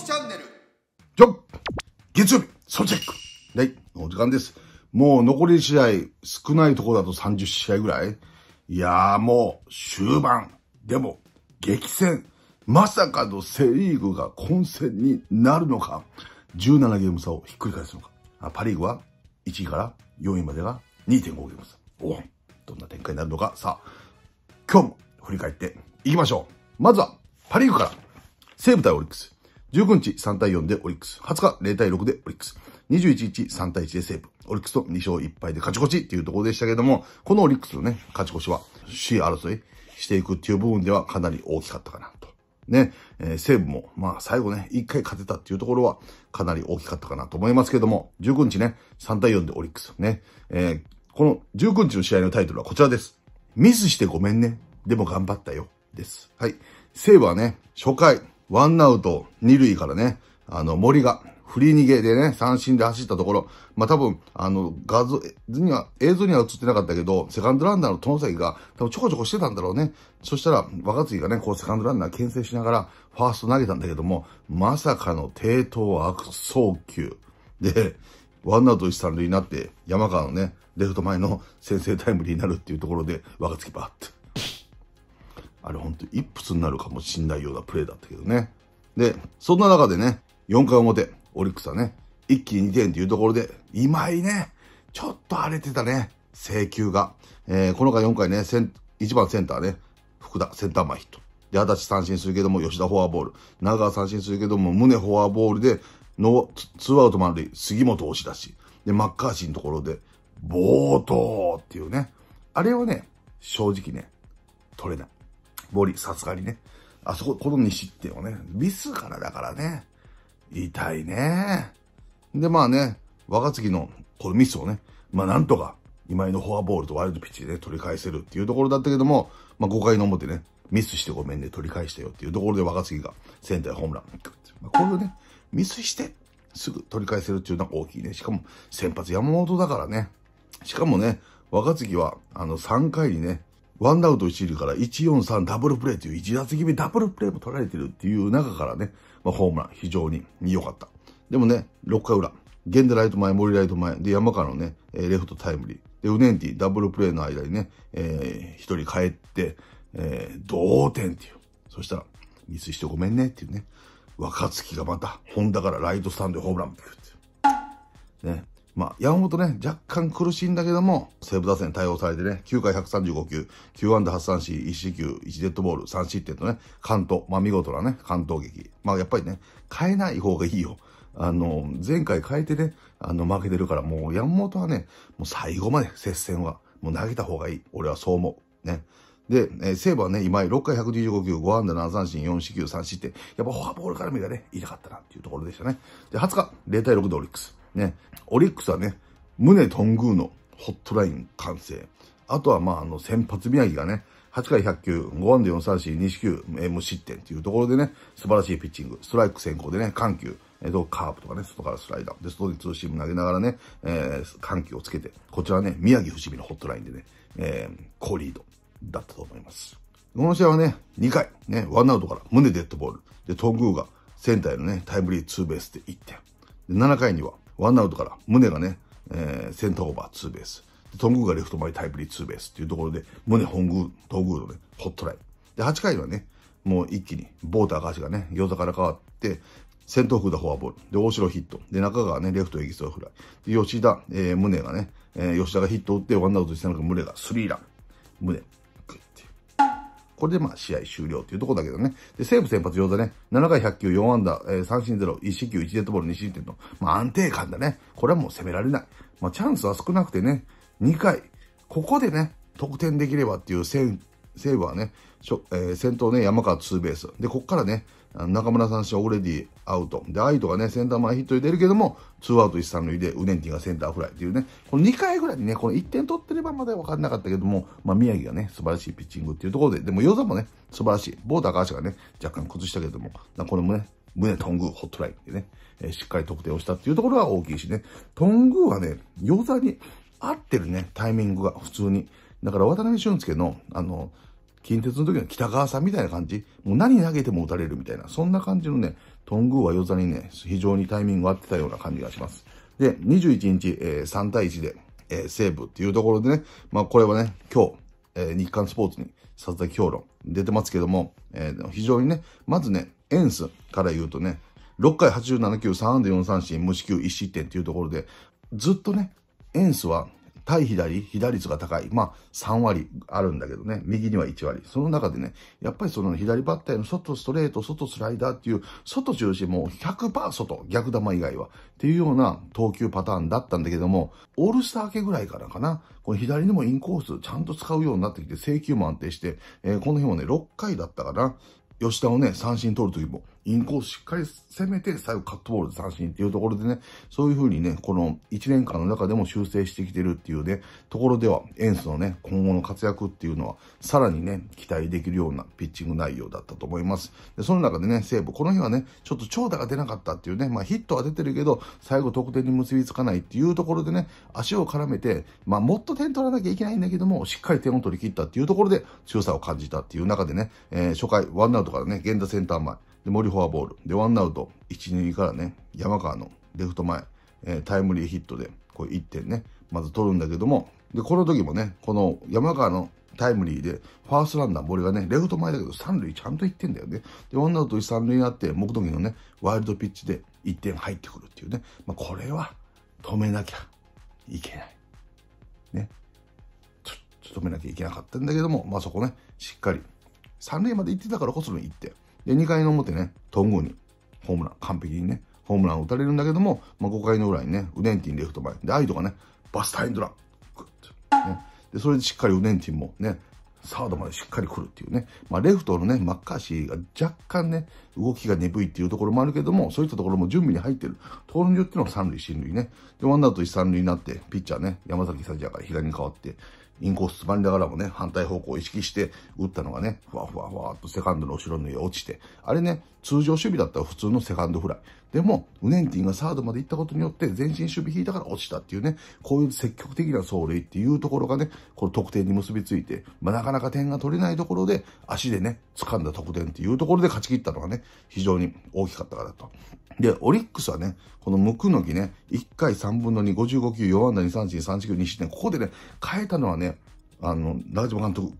キチャンネル。ジョ月曜日、ソチェック。はい、お時間です。もう残り試合、少ないところだと30試合ぐらいいやーもう、終盤。でも、激戦。まさかのセリーグが混戦になるのか。17ゲーム差をひっくり返すのか。あパリーグは1位から4位までが2.5ゲーム差。おどんな展開になるのか。さあ、今日も振り返っていきましょう。まずは、パリーグから。西武対オリックス。19日3対4でオリックス。20日0対6でオリックス。21日3対1でセーブ。オリックスと2勝1敗で勝ち越しっていうところでしたけども、このオリックスのね、勝ち越しは C 争いしていくっていう部分ではかなり大きかったかなと。ね、えー、ブも、まあ最後ね、一回勝てたっていうところはかなり大きかったかなと思いますけども、19日ね、3対4でオリックスね、えー、この19日の試合のタイトルはこちらです。ミスしてごめんね。でも頑張ったよ。です。はい。ーブはね、初回、ワンアウト二塁からね、あの、森が、振り逃げでね、三振で走ったところ、まあ、多分、あの、画像には、映像には映ってなかったけど、セカンドランナーの友崎が、多分ちょこちょこしてたんだろうね。そしたら、若月がね、こう、セカンドランナー牽制しながら、ファースト投げたんだけども、まさかの低投悪送球。で、ワンアウト一三塁になって、山川のね、レフト前の先制タイムリーになるっていうところで、若月バーって。あれほんと一発になるかもしんないようなプレーだったけどね。で、そんな中でね、4回表、オリックスはね、一気に2点というところで、今井ね、ちょっと荒れてたね、請求が。えー、この回4回ね、1番センターね、福田、センター前ヒット。で、足立三振するけども、吉田フォアボール。長川三振するけども、宗フォアボールで、ノー、ツーアウト満塁、杉本押し出し。で、マッカーシーのところで、冒頭っていうね。あれはね、正直ね、取れない。森、さすがにね。あそこ、この2失点をね、ミスからだからね、痛いね。で、まあね、若月のこのミスをね、まあなんとか、今井のフォアボールとワイルドピッチで、ね、取り返せるっていうところだったけども、まあ5回の表ね、ミスしてごめんね、取り返したよっていうところで若月がセンターホームラン。まあ、こういうね、ミスしてすぐ取り返せるっていうのは大きいね。しかも先発山本だからね。しかもね、若月はあの3回にね、ワンダウト一塁から143ダブルプレーという1打席目ダブルプレーも取られてるっていう中からね、まあ、ホームラン非常に良かった。でもね、6回裏、ゲンデライト前、森ライト前、で、山川のね、レフトタイムリー。で、ウネンティ、ダブルプレーの間にね、えー、1人帰って、えー、同点っていう。そしたら、ミスしてごめんねっていうね。若月がまた、本ンからライトスタンドでホームランピューって。ね。まあ、山本ね、若干苦しいんだけども、西武打線対応されてね、9回135球、9安打8三振、1四球、1デッドボール、3失点とね、関東、まあ見事なね、関東劇。まあやっぱりね、変えない方がいいよ。あの、前回変えてね、あの、負けてるから、もう山本はね、もう最後まで接戦は、もう投げた方がいい。俺はそう思う。ね。で、えー、西武はね、今井6回125球、5安打7三振、4四球、3失点。やっぱフォアボールからたがね、痛かったなっていうところでしたね。で、20日、0対6でオリックス。ね、オリックスはね、宗頓宮のホットライン完成。あとは、まあ、あの、先発宮城がね、8回100球、5安打4三振、2四球、え無失点というところでね、素晴らしいピッチング、ストライク先行でね、緩急、えっと、カーブとかね、外からスライダー、で、外にツーシーム投げながらね、えー、緩急をつけて、こちらね、宮城伏見のホットラインでね、えー、好リードだったと思います。この試合はね、2回、ね、ワンアウトから胸デッドボール、で、グーがセンターへのね、タイムリーツーベースで1点、で7回には、ワンアウトから、胸がね、えー、センターオーバーツーベース。トングーがレフト前タイプリーツーベースっていうところで、胸本宮、頓宮のね、ホットライン。で、8回はね、もう一気に、ボーター赤字がね、餃子から変わって、先頭フーフォアボール。で、大城ヒット。で、中川ね、レフトエキストフライ。で、吉田、えー、胸がね、えー、吉田がヒット打って、ワンアウトしたのが胸がスリーラン。胸。これでまあ試合終了っていうところだけどね。で、西武先発上座ね、7回100球4安打、えー、三振0、1四球1デッドボール2失点の、まあ安定感だね。これはもう攻められない。まあチャンスは少なくてね、2回、ここでね、得点できればっていう西武はね、えー、先頭ね、山川ツーベース。で、こっからね、中村さん振オーレディアウト。で、アイトがね、センター前ヒットで出るけども、ツーアウト一三塁で、ウネンティがセンターフライっていうね、この2回ぐらいにね、この1点取ってればまだ分かんなかったけども、まあ、宮城がね、素晴らしいピッチングっていうところで、でも、ヨザもね、素晴らしい。ボーダー高橋がね、若干崩したけども、これもね、胸トングホットラインでね、えー、しっかり得点をしたっていうところが大きいしね、トングはね、ヨザに合ってるね、タイミングが普通に。だから渡辺俊介の、あの、近鉄の時の北川さんみたいな感じ、もう何投げても打たれるみたいな、そんな感じのね、頓宮は与座にね、非常にタイミング合ってたような感じがします。で、21日、えー、3対1で、えー、西武っていうところでね、まあこれはね、今日、えー、日刊スポーツに佐々木評論出てますけども、えー、非常にね、まずね、エンスから言うとね、6回87球3安打4三振無四球1失点っていうところで、ずっとね、エンスは対左、左率が高い。まあ、3割あるんだけどね、右には1割。その中でね、やっぱりその左バッターの外ストレート、外スライダーっていう、外中心も100%外、逆球以外は。っていうような投球パターンだったんだけども、オールスター明けぐらいからかな、この左にもインコースちゃんと使うようになってきて、制球も安定して、えー、この辺はね、6回だったかな。吉田をね、三振取るときも、インコースしっかり攻めて、最後カットボールで三振っていうところでね、そういう風にね、この1年間の中でも修正してきてるっていうね、ところでは、エンスのね、今後の活躍っていうのは、さらにね、期待できるようなピッチング内容だったと思います。で、その中でね、西武、この日はね、ちょっと長打が出なかったっていうね、まあヒットは出てるけど、最後得点に結びつかないっていうところでね、足を絡めて、まあもっと点取らなきゃいけないんだけども、しっかり点を取り切ったっていうところで強さを感じたっていう中でね、えー、初回、ワンアウトからね、源田センター前、で、森フォアボール。で、ワンアウト、1、2からね、山川のレフト前、えー、タイムリーヒットで、こう1点ね、まず取るんだけども、で、この時もね、この山川のタイムリーで、ファーストランナー、森がね、レフト前だけど、三塁ちゃんと行ってんだよね。で、ワンアウト1、三塁になって、木時のね、ワイルドピッチで1点入ってくるっていうね。まあ、これは止めなきゃいけない。ね。ちょっと止めなきゃいけなかったんだけども、まあ、そこね、しっかり、三塁まで行ってたからこその1点。で、2回の表ね、頓宮にホームラン、完璧にね、ホームランを打たれるんだけども、まあ、5回の裏にね、ウデンティンレフト前。で、アイドがね、バスタインドラグッと、ね。で、それでしっかりウデンティンもね、サードまでしっかり来るっていうね。まあ、レフトのね、マッカーシーが若干ね、動きが鈍いっていうところもあるけども、そういったところも準備に入ってる。ところによっての三塁、進塁ね。で、ワンアウト一三塁になって、ピッチャーね、山崎さジアから左に変わって、インコースつまりながらもね、反対方向を意識して打ったのがね、ふわふわふわっとセカンドの後ろに落ちて、あれね、通常守備だったら普通のセカンドフライ。でも、ウネンティンがサードまで行ったことによって、前進守備引いたから落ちたっていうね、こういう積極的な走塁っていうところがね、この得点に結びついて、まあ、なかなか点が取れないところで、足でね、掴んだ得点っていうところで勝ち切ったのがね、非常に大きかったからと。で、オリックスはね、このムクノギね、1回3分の2、55球、4安打2、3振、3四球、2失点、ここでね、変えたのはね、あの、長島監督、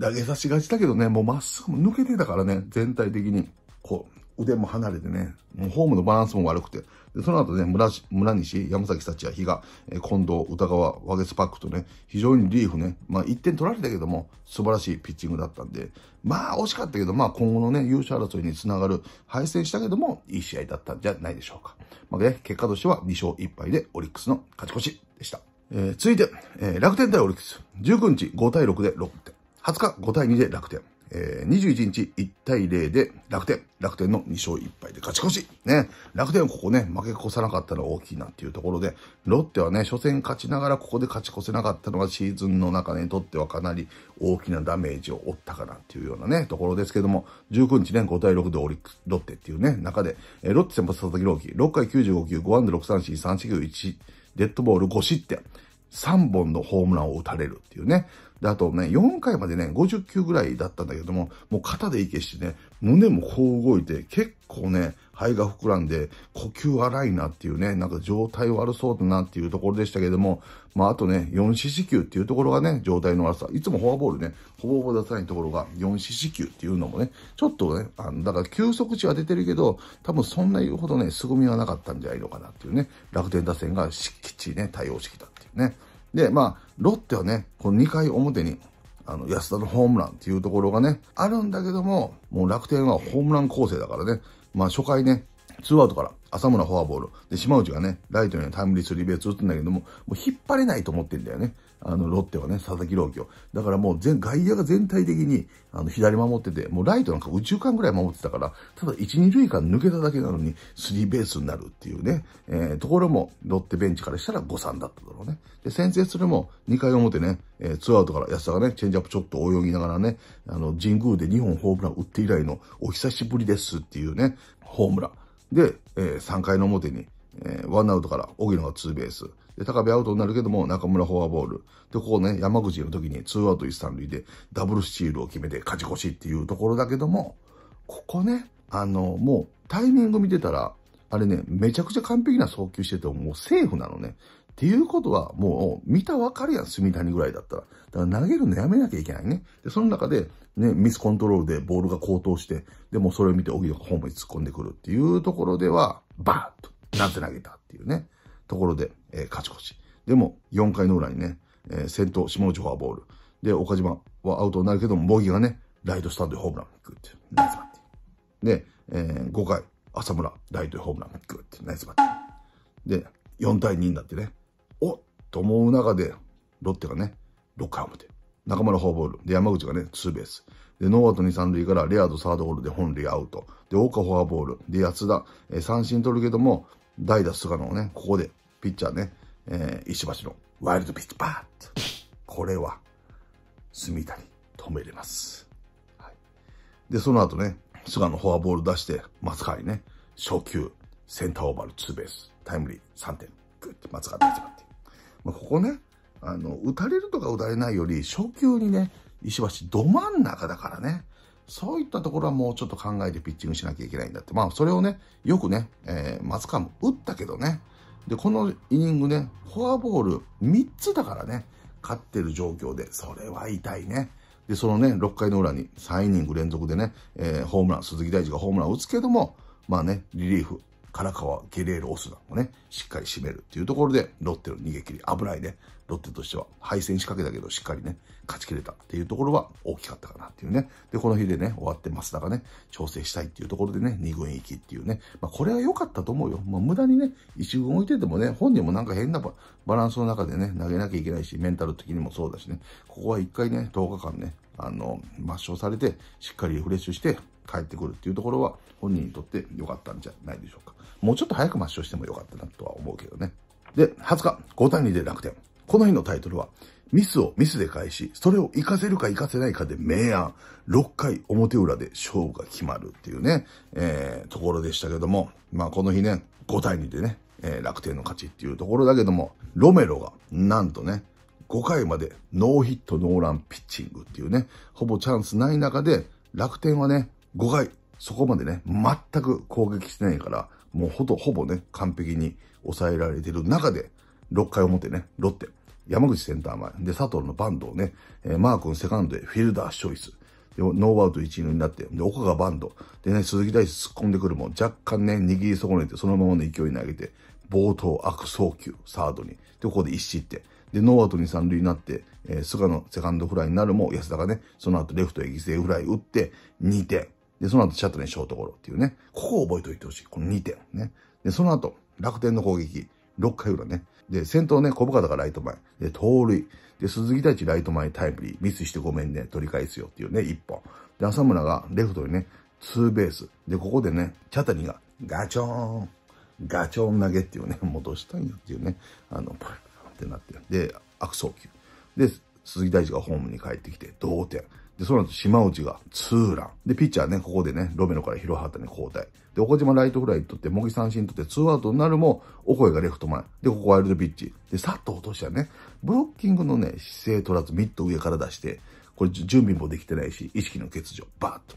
投げさしがちだけどね、もうまっすぐ抜けてたからね、全体的に。こう、腕も離れてね、もうホームのバランスも悪くて、でその後ね、村村西、山崎幸也、比嘉、え近藤、宇田川、ワゲスパックとね、非常にリーフね、まあ1点取られたけども、素晴らしいピッチングだったんで、まあ惜しかったけど、まあ今後のね、優勝争いにつながる敗戦したけども、いい試合だったんじゃないでしょうか。まあね、結果としては2勝1敗でオリックスの勝ち越しでした。えー、続いて、えー、楽天対オリックス。19日5対6で6点。20日5対2で楽天。21日1対0で楽天、楽天の2勝1敗で勝ち越し。ね、楽天はここね、負け越さなかったのが大きいなっていうところで、ロッテはね、初戦勝ちながらここで勝ち越せなかったのがシーズンの中にとってはかなり大きなダメージを負ったかなっていうようなね、ところですけども、19日ね、5対6でオリックス、ロッテっていうね、中で、えー、ロッテ先発佐々木朗希、6回95球、5安打6三振、3四球1、デッドボール5失点。3本のホームランを打たれるっていうね。で、あとね、4回までね、50球ぐらいだったんだけども、もう肩でいけしてね、胸もこう動いて、結構ね、肺が膨らんで、呼吸荒いなっていうね、なんか状態悪そうだなっていうところでしたけども、まあ、あとね、4四死球っていうところがね、状態の悪さ。いつもフォアボールね、ほぼほぼ出さないところが4四死球っていうのもね、ちょっとね、あの、だから休息値は出てるけど、多分そんな言うほどね、凄みはなかったんじゃないのかなっていうね、楽天打線がしっきね、対応してきたっていうね。で、まあ、ロッテはね、この2回表に、あの、安田のホームランっていうところがね、あるんだけども、もう楽天はホームラン構成だからね、まあ初回ね、ツーアウトから浅村フォアボール。で、島内がね、ライトにタイムリースリーベース打つんだけども、もう引っ張れないと思ってんだよね。あの、ロッテはね、佐々木朗希を。だからもう全、外野が全体的に、あの、左守ってて、もうライトなんか宇宙間ぐらい守ってたから、ただ1、2塁間抜けただけなのに、スリーベースになるっていうね、えー、ところも、ロッテベンチからしたら誤算だっただろうね。で、先制それも、2回表ね、えー、ツーアウトから安田がね、チェンジアップちょっと泳ぎながらね、あの、神宮で2本ホームラン打って以来の、お久しぶりですっていうね、ホームラン。で、えー、3回の表に、えー、ワンアウトから、荻野がツーベース。で、高部アウトになるけども、中村フォアボール。で、ここね、山口の時に2アウト1、3塁でダブルスチールを決めて勝ち越しっていうところだけども、ここね、あの、もうタイミング見てたら、あれね、めちゃくちゃ完璧な送球してても、もうセーフなのね。っていうことは、もう、見たわかるやん、住谷ぐらいだったら。だから投げるのやめなきゃいけないね。で、その中で、ね、ミスコントロールでボールが高騰して、でもそれを見て、荻野がホームに突っ込んでくるっていうところでは、バーッと、なんて投げたっていうね、ところで、えー、勝ち越し。でも、4回の裏にね、えー、先頭、下内フォアボール。で、岡島はアウトになるけども、茂木がね、ライトスタンドでホームラングッて、ナイスバッティング。で、えー、5回、浅村、ライトでホームラングッて、ナイスバッティング。で、4対2になってね、おっと思う中で、ロッテがね、6回表。中村フォアボール。で、山口がね、ツーベース。で、ノーアウト2、3塁から、レアードサードゴールで本塁アウト。で、岡フォアボール。で、安田、えー、三振取るけども、代打菅野をね、ここでピッチャーね、えー、石橋のワイルドピッチパーッこれは、田に止めれます。はい、で、その後ね、菅野フォアボール出して、松川にね、初球、センターオーバーのツーベース、タイムリー3点、グッて松川出てまって。まあ、ここね、あの、打たれるとか打たれないより、初球にね、石橋ど真ん中だからね、そういったところはもうちょっと考えてピッチングしなきゃいけないんだって。まあ、それをね、よくね、えー、松川も打ったけどね、で、このイニングね、フォアボール3つだからね、勝ってる状況で、それは痛いね。で、そのね、6回の裏に3イニング連続でね、えー、ホームラン、鈴木大地がホームランを打つけども、まあね、リリーフ、唐川、ゲレーロ、オスナもね、しっかり締めるっていうところで、ロッテの逃げ切り、危ないね。ロッテとしては、敗戦仕掛けだけど、しっかりね、勝ち切れたっていうところは大きかったかなっていうね。で、この日でね、終わってますだがね、調整したいっていうところでね、2軍行きっていうね。まあ、これは良かったと思うよ。まあ、無駄にね、1軍置いててもね、本人もなんか変なバランスの中でね、投げなきゃいけないし、メンタル的にもそうだしね、ここは1回ね、10日間ね、あの、抹消されて、しっかりリフレッシュして、帰ってくるっていうところは本人にとって良かったんじゃないでしょうか。もうちょっと早く抹消しても良かったなとは思うけどね。で、20日、5対2で楽天。この日のタイトルは、ミスをミスで返し、それを活かせるか活かせないかで明暗、6回表裏で勝負が決まるっていうね、えー、ところでしたけども、まあこの日ね、5対2でね、えー、楽天の勝ちっていうところだけども、ロメロが、なんとね、5回までノーヒットノーランピッチングっていうね、ほぼチャンスない中で、楽天はね、5回、そこまでね、全く攻撃してないから、もうほぼ、ほぼね、完璧に抑えられてる中で、6回表ね、ロッテ、山口センター前。で、佐藤のバンドをね、えー、マー君セカンドへフィルダーチョイス。ノーアウト1、2になって、で、岡がバンド。でね、鈴木大地突っ込んでくるも、若干ね、握り損ねて、そのままの勢いに上げて、冒頭悪送球、サードに。で、ここで1失点。で、ノーアウト二3塁になって、えー、菅野セカンドフライになるも、安田がね、その後レフトへ犠牲フライ打って、2点。で、その後シャットにショートゴロっていうね、ここを覚えておいてほしい。この2点。ね。で、その後、楽天の攻撃、6回裏ね、で、先頭ね、小深田がライト前。で、盗塁。で、鈴木大地ライト前タイムリー。ミスしてごめんね、取り返すよっていうね、一本。で、浅村がレフトにね、ツーベース。で、ここでね、茶谷がガチョーンガチョン投げっていうね、戻したんよっていうね、あの、パンってなって。で、悪送球。で、鈴木大地がホームに帰ってきて、同点。で、その後島内がツーラン。で、ピッチャーね、ここでね、ロメロから広畑に交代。で、岡島ライトフライにとって、茂木三振にとってツーアウトになるも、お声がレフト前。で、ここワイルドピッチ。で、さっと落としたね、ブロッキングのね、姿勢取らず、ミット上から出して、これ準備もできてないし、意識の欠如、バーッと。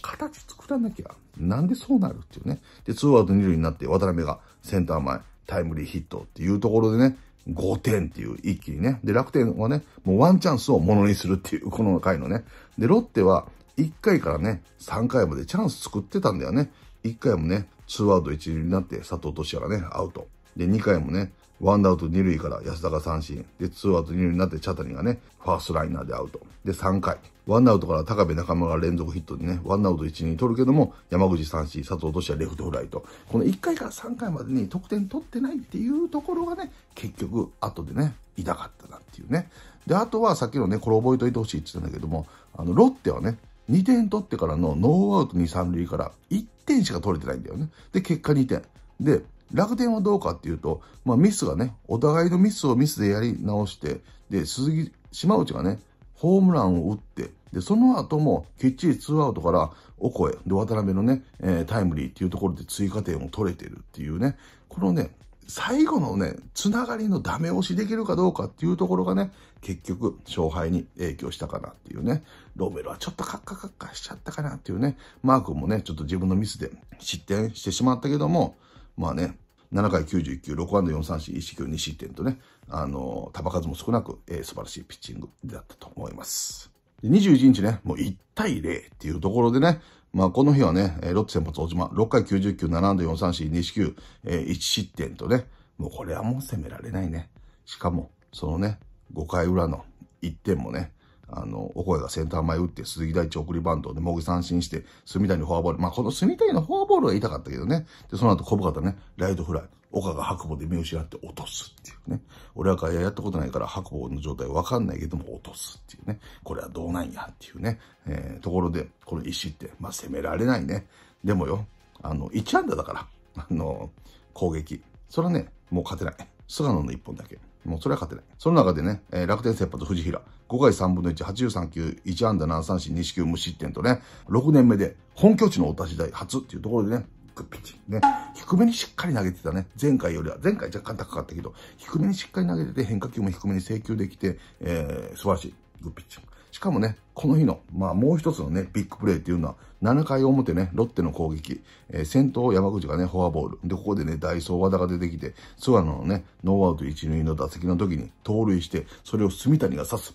形作らなきゃ、なんでそうなるっていうね。で、ツーアウト二塁になって、渡辺がセンター前、タイムリーヒットっていうところでね、5点っていう一気にね。で、楽天はね、もうワンチャンスをものにするっていう、この回のね。で、ロッテは1回からね、3回までチャンス作ってたんだよね。1回もね、2アウト1塁になって佐藤俊也がね、アウト。で、2回もね、ワンダウト二塁から安田が三振。で、ツーアウト二塁になってチャタニがね、ファーストライナーでアウト。で、3回。ワンアウトから高部中村が連続ヒットでね、ワンアウト二に取るけども、山口三振、佐藤としてはレフトフライと。この1回から3回までに得点取ってないっていうところがね、結局、後でね、痛かったなっていうね。で、あとはさっきのね、これ覚えといてほしいって言ってたんだけども、あの、ロッテはね、2点取ってからのノーアウト二三塁から1点しか取れてないんだよね。で、結果2点。で、楽天はどうかっていうと、まあ、ミスがね、お互いのミスをミスでやり直して、で、鈴木、島内がね、ホームランを打って、で、その後もきっちりツーアウトからオコエ、渡辺のね、えー、タイムリーっていうところで追加点を取れてるっていうね、このね、最後のね、つながりのダメ押しできるかどうかっていうところがね、結局、勝敗に影響したかなっていうね。ロメロはちょっとカッカカッカしちゃったかなっていうね。マークもね、ちょっと自分のミスで失点してしまったけども、まあね、7回9球、6安打4三振、1四球2失点とね、あの球数も少なく、えー、素晴らしいピッチングだったと思います。21日ね、もう1対0っていうところでね、まあこの日はね、ロッテ先発大島、6回99、7安打4三振、2四球、えー、1失点とね、もうこれはもう攻められないね。しかも、そのね、5回裏の1点もね、あの、お声がセンター前打って、鈴木大地送りバントで、もぐ三振して、隅谷にフォアボール。まあ、この隅谷のフォアボールは言いたかったけどね。で、その後小深田ね、ライトフライ。岡が白棒で見失って落とすっていうね。俺は外野やったことないから白棒の状態わかんないけども落とすっていうね。これはどうなんやっていうね。えー、ところで、この石って、まあ、攻められないね。でもよ、あの、1安打だから、あの、攻撃。それはね、もう勝てない。菅野の1本だけ。もうそれは勝てない。その中でね、えー、楽天先発藤平、5回3分の1、83球、1安打7三振、2四球無失点とね、6年目で本拠地のお立ち台初っていうところでね、グッピッチね。低めにしっかり投げてたね。前回よりは、前回若干高かったけど、低めにしっかり投げてて、変化球も低めに請求できて、えー、素晴らしい。グッピッチしかもね、この日の、まあもう一つのね、ビッグプレーっていうのは、7回表ね、ロッテの攻撃、えー、先頭山口がね、フォアボール。で、ここでね、ダイソー和田が出てきて、菅野のね、ノーアウト1塁の打席の時に盗塁して、それを住谷が刺す。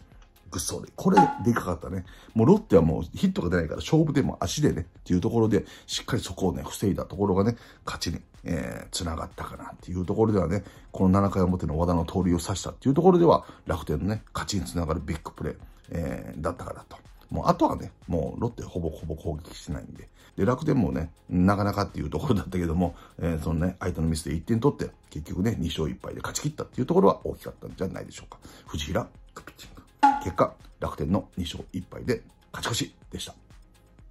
ぐっそで。これ、でかかったね。もうロッテはもうヒットが出ないから、勝負でも足でね、っていうところで、しっかりそこをね、防いだところがね、勝ちに、えー、繋がったかなっていうところではね、この7回表の和田の盗塁を刺したっていうところでは、楽天のね、勝ちに繋がるビッグプレー。えー、だったからと。もう、あとはね、もう、ロッテほぼほぼ攻撃してないんで。で、楽天もね、なかなかっていうところだったけども、えー、そのね、相手のミスで1点取って、結局ね、2勝1敗で勝ち切ったっていうところは大きかったんじゃないでしょうか。藤平、ピッチング。結果、楽天の2勝1敗で勝ち越しでした。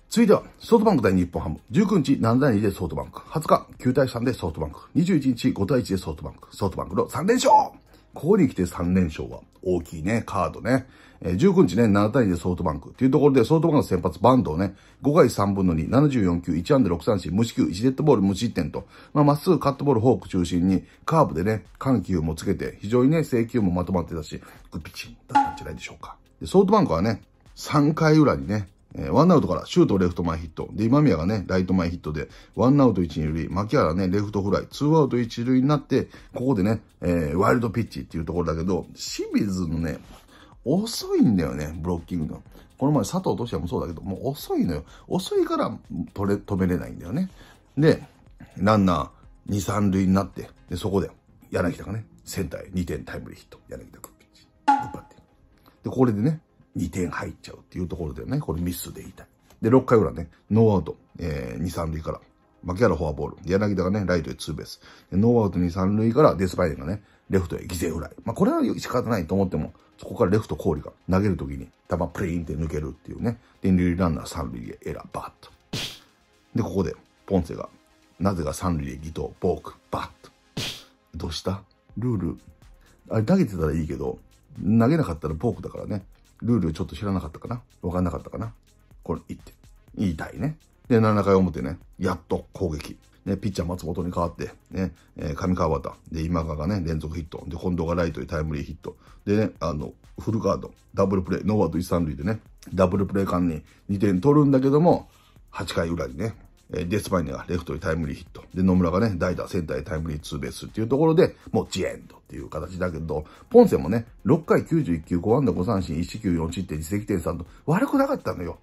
続いては、ソフトバンク対日本ハム。19日7対2でソフトバンク。20日9対3でソフトバンク。21日5対1でソフトバンク。ソフトバンクの3連勝ここに来て3連勝は大きいね、カードね。えー、19日ね、7対2でソフトバンク。っていうところで、ソフトバンクの先発バンドをね、5回3分の2、74球、1安打6三振、無四球、1デッドボール、無失点と。まあ、っすぐカットボール、フォーク中心に、カーブでね、緩急もつけて、非常にね、制球もまとまってたし、グピチンだったんじゃないでしょうか。で、ソフトバンクはね、3回裏にね、えー、ワンアウトからシュートレフト前ヒット。で、今宮がね、ライト前ヒットで、ワンアウト一二塁、牧原ね、レフトフライ、ツーアウト一塁になって、ここでね、えー、ワイルドピッチっていうところだけど、清水のね、遅いんだよね、ブロッキングが。この前佐藤とし也もそうだけど、もう遅いのよ。遅いから取れ、止めれないんだよね。で、ランナー二三塁になって、で、そこで、柳田がね、センターへ2点タイムリーヒット。柳田君ピッチ。で、これでね、2点入っちゃうっていうところでね、これミスで痛い。で、6回裏ね、ノーアウト、えー、2、3塁から、牧原フォアボール、柳田がね、ライトへツーベース。ノーアウト2、3塁からデスパイネがね、レフトへ犠牲フライ。まあ、これは仕方ないと思っても、そこからレフト氷が投げるときに、球プレインって抜けるっていうね。で、二塁ランナー三塁へエラー、バッと。で、ここで、ポンセが、なぜか三塁へギト、ボーク、バッと。どうしたルール。あれ投げてたらいいけど、投げなかったらボークだからね。ルールちょっと知らなかったかなわかんなかったかなこれ言って。言いたいね。で、7回表ね、やっと攻撃。ね、ピッチャー松本に代わって、ね、えー、上川端。で、今川がね、連続ヒット。で、近藤がライトにタイムリーヒット。で、ね、あの、フルカード、ダブルプレイ、ノーアウト一三塁でね、ダブルプレイ間に2点取るんだけども、8回裏にね、えデスパイネがレフトにタイムリーヒット。で、野村がね、代打、センターへタイムリーツーベースっていうところで、もうジエンドっていう形だけど、ポンセもね、6回91球、5安打5三振、1球4失点、自責点3と、悪くなかったのよ。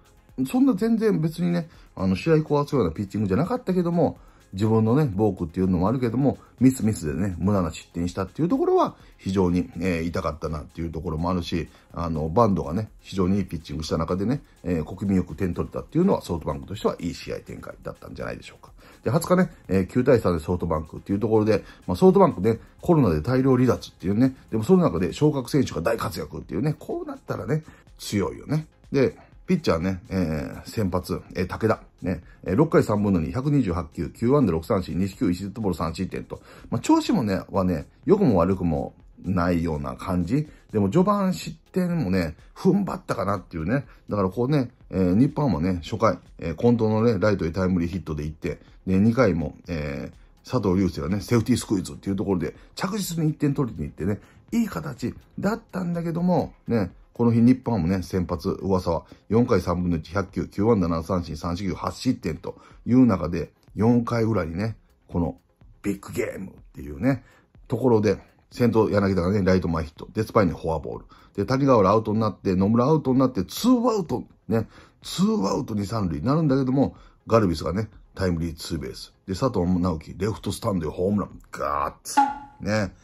そんな全然別にね、あの、試合壊すようなピッチングじゃなかったけども、自分のね、ボークっていうのもあるけども、ミスミスでね、無駄な失点したっていうところは、非常に、えー、痛かったなっていうところもあるし、あの、バンドがね、非常にいいピッチングした中でね、えー、国民よく点取れたっていうのは、ソフトバンクとしてはいい試合展開だったんじゃないでしょうか。で、20日ね、えー、9対3でソフトバンクっていうところで、まあ、ソフトバンクね、コロナで大量離脱っていうね、でもその中で昇格選手が大活躍っていうね、こうなったらね、強いよね。で、ピッチャーね、えー、先発、えー、武田、ね、えー、6回3分の2、128球、9安打6三振、四球1デッドボール3失点と、まあ、調子もね、はね、良くも悪くもないような感じ。でも序盤失点もね、踏ん張ったかなっていうね。だからこうね、えー、日本もね、初回、えー、近藤のね、ライトへタイムリーヒットで行って、で、2回も、えー、佐藤隆生がね、セーフティースクイズっていうところで、着実に1点取りに行ってね、いい形だったんだけども、ね、この日、日本ハムね、先発、噂は4回3分の1、100球、9安打7三振、3四球、8失点という中で、4回ぐらいにね、このビッグゲームっていうね、ところで、先頭柳田がね、ライト前ヒット。で、スパイにフォアボール。で、谷川がアウトになって、野村アウトになって、ツーアウト、ね、ツーアウト2、3塁になるんだけども、ガルビスがね、タイムリーツーベース。で、佐藤直樹、レフトスタンドへホームラン。ガーッツ。ね。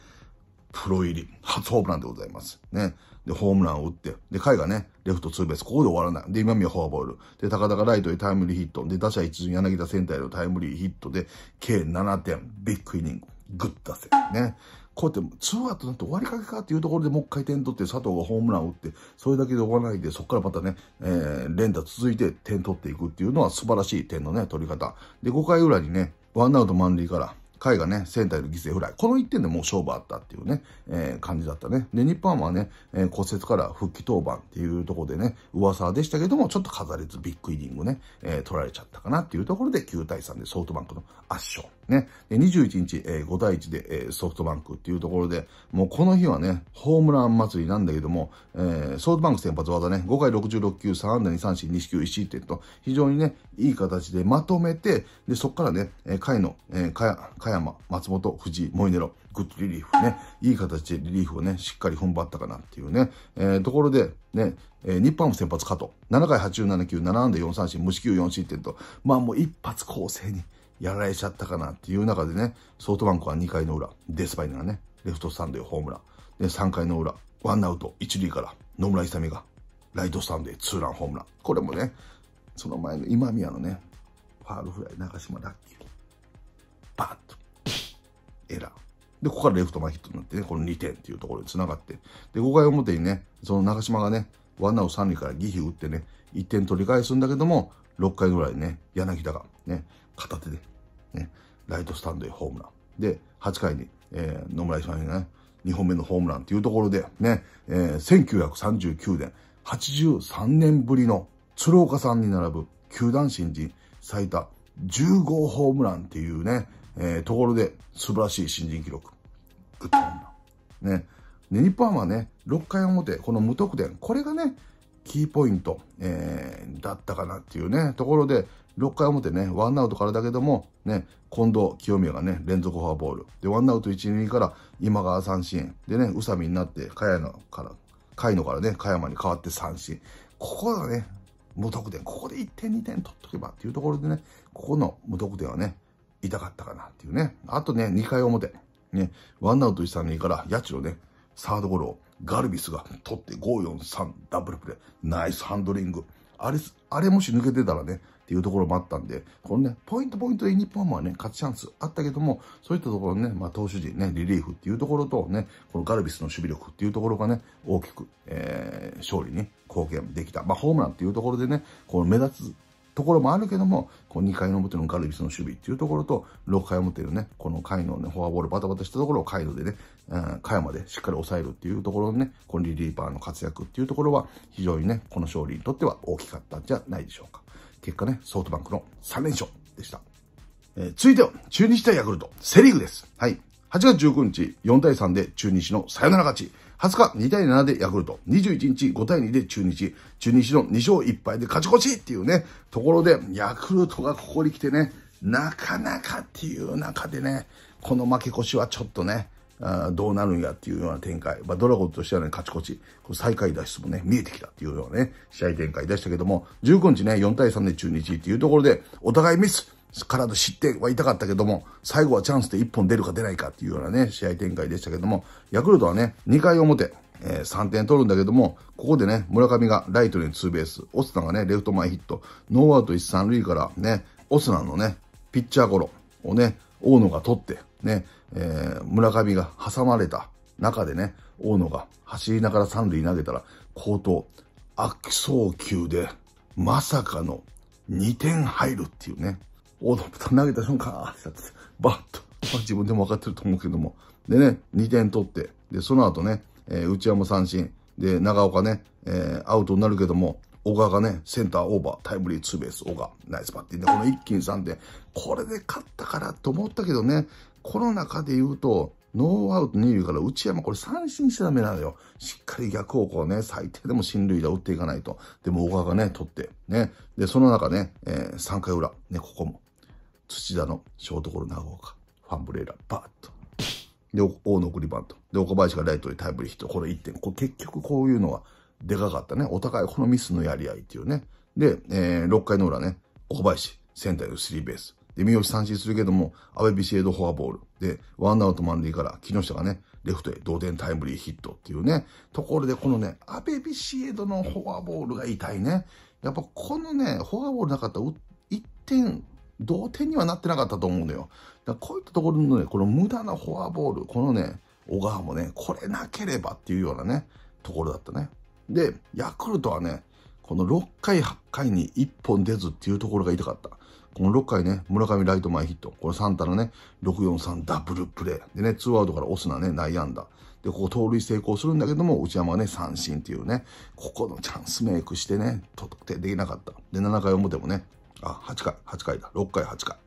プロ入り、初ホームランでございます。ね。で、ホームランを打って、で、海がね、レフトツーベース、ここで終わらない。で、今宮フォアボール。で、高々ライトでタイムリーヒット。で、打者一巡柳田センターへのタイムリーヒットで、計7点、ビッグイニング、グッ出せ。ね。こうやって、ツーアウトなんて終わりかけかっていうところでもう一回点取って、佐藤がホームランを打って、それだけで終わらないで、そこからまたね、えー、連打続いて点取っていくっていうのは素晴らしい点のね、取り方。で、5回裏にね、ワンアウト満塁から、海がね、仙台の犠牲フライ。この1点でもう勝負あったっていうね、えー、感じだったね。で、日本はね、えー、骨折から復帰登板っていうとこでね、噂でしたけども、ちょっと飾れずビッグイニングね、えー、取られちゃったかなっていうところで9対3でソフトバンクの圧勝。ね。21日、えー、5対1で、えー、ソフトバンクっていうところで、もうこの日はね、ホームラン祭りなんだけども、えー、ソフトバンク先発技ね、5回66球、3安打2三振、2四球、1失点と、非常にね、いい形でまとめて、で、そこからね、えー、の、えー、加山、松本、藤井、モイネロ、グッドリリーフね、いい形でリリーフをね、しっかり踏ん張ったかなっていうね、えー、ところで、ね、えー、日本も先発加藤、7回87球、7安打4三振、無四球4失点と、まあもう一発攻勢に、やられちゃったかなっていう中でね、ソフトバンクは2回の裏、デスパイナがね、レフトスタンドへホームラン。で、3回の裏、ワンアウト1塁から野村勇がライトスタンドへツーランホームラン。これもね、その前の今宮のね、ファールフライ、長島ラッキー。バーッと、エラー。で、ここからレフト前ヒットになってね、この2点っていうところに繋がって。で、5回表にね、その長島がね、ワンアウト3塁からギヒ打ってね、1点取り返すんだけども、6回ぐらいね、柳田がね、片手で、ね、ライトスタンドへホームラン。で、8回に、えー、野村一番がね、2本目のホームランというところで、ね、えー、1939年、83年ぶりの鶴岡さんに並ぶ球団新人最多10号ホームランっていうね、えー、ところで素晴らしい新人記録。グッドホームラン。ね。日本はね、6回表、この無得点、これがね、キーポイント、えー、だったかなっていうね、ところで、6回表ね、ワンアウトからだけども、ね、近藤清宮がね、連続フォアボール。で、ワンアウト1、2から今川三振。でね、宇佐美になって、茅野から、茅野からね、茅山に変わって三振。ここがね、無得点。ここで1点、2点取っとけばっていうところでね、ここの無得点はね、痛かったかなっていうね。あとね、2回表。ね、ワンアウト1、3塁から、八千代ね、サードゴロをガルビスが取って543ダブルプレー。ナイスハンドリング。あれ、あれもし抜けてたらね、っていうところもあったんで、このね、ポイントポイントで日本はね、勝ちチャンスあったけども、そういったところね、まあ投手陣ね、リリーフっていうところとね、このガルビスの守備力っていうところがね、大きく、えー、勝利に貢献できた。まあホームランっていうところでね、この目立つところもあるけども、こう2回の表のガルビスの守備っていうところと、6回表のね、この回のね、フォアボールバタバタしたところを回路でね、うん、回までしっかり抑えるっていうところのね、このリリーパーの活躍っていうところは、非常にね、この勝利にとっては大きかったんじゃないでしょうか。結果ね、ソフトバンクの3連勝でした。えー、続いては、中日対ヤクルト、セリーグです。はい。8月19日、4対3で中日のサヨナラ勝ち。20日2対7でヤクルト、21日5対2で中日、中日の2勝1敗で勝ち越しっていうね、ところで、ヤクルトがここに来てね、なかなかっていう中でね、この負け越しはちょっとね、あどうなるんやっていうような展開。まあ、ドラゴンとしてはね、勝ち越し。これ最下位脱出もね、見えてきたっていうようなね、試合展開でしたけども、19日ね、4対3で中日っていうところで、お互いミス。からの失点は痛かったけども、最後はチャンスで1本出るか出ないかっていうようなね、試合展開でしたけども、ヤクルトはね、2回表、えー、3点取るんだけども、ここでね、村上がライトにツーベース、オスナがね、レフト前ヒット、ノーアウト1、3塁からね、オスナのね、ピッチャーゴロをね、大野が取って、ね、えー、村上が挟まれた中でね、大野が走りながら3塁投げたら、高頭、悪送球で、まさかの2点入るっていうね。大野投げた瞬間、ってって、バッと、まあ、自分でも分かってると思うけども。でね、2点取って、で、その後ね、えー、内山三振、で、長岡ね、えー、アウトになるけども、小川がね、センターオーバー、タイムリーツーベース、小川、ナイスバッティング。この一気に3点、これで勝ったからと思ったけどね、この中で言うと、ノーアウト二塁から内山これ三振しちゃダメなのよ。しっかり逆方向ね、最低でも進塁打打っていかないと。でも小川がね、取って、ね。で、その中ね、えー、3回裏、ね、ここも。土田のショートゴロ長岡、ファンブレーラー、バーッと。で、大の送りバント。で、岡林がライトにタイムリーヒット。これ1点。これ結局こういうのはでかかったね。お互いこのミスのやり合いっていうね。で、えー、6回の裏ね、岡林、仙台のスリーベース。で、三好三振するけども、阿部ビシエドフォアボール。で、ワンアウト満塁から木下がね、レフトへ同点タイムリーヒットっていうね、ところでこのね、阿部ビシエドのフォアボールが痛いね。やっぱこのね、フォアボールなかったら1点同点にはなってなかったと思うんだよ。だこういったところのね、この無駄なフォアボール、このね、小川もね、これなければっていうようなね、ところだったね。で、ヤクルトはね、この6回、8回に1本出ずっていうところが痛かった。この6回ね、村上ライト前ヒット。このサンタのね、643ダブルプレー。でね、2アウトからオスナね、内野安打。で、ここ盗塁成功するんだけども、内山はね、三振っていうね、ここのチャンスメイクしてね、得点できなかった。で、7回表もね、あ、8回、8回だ。6回、8回。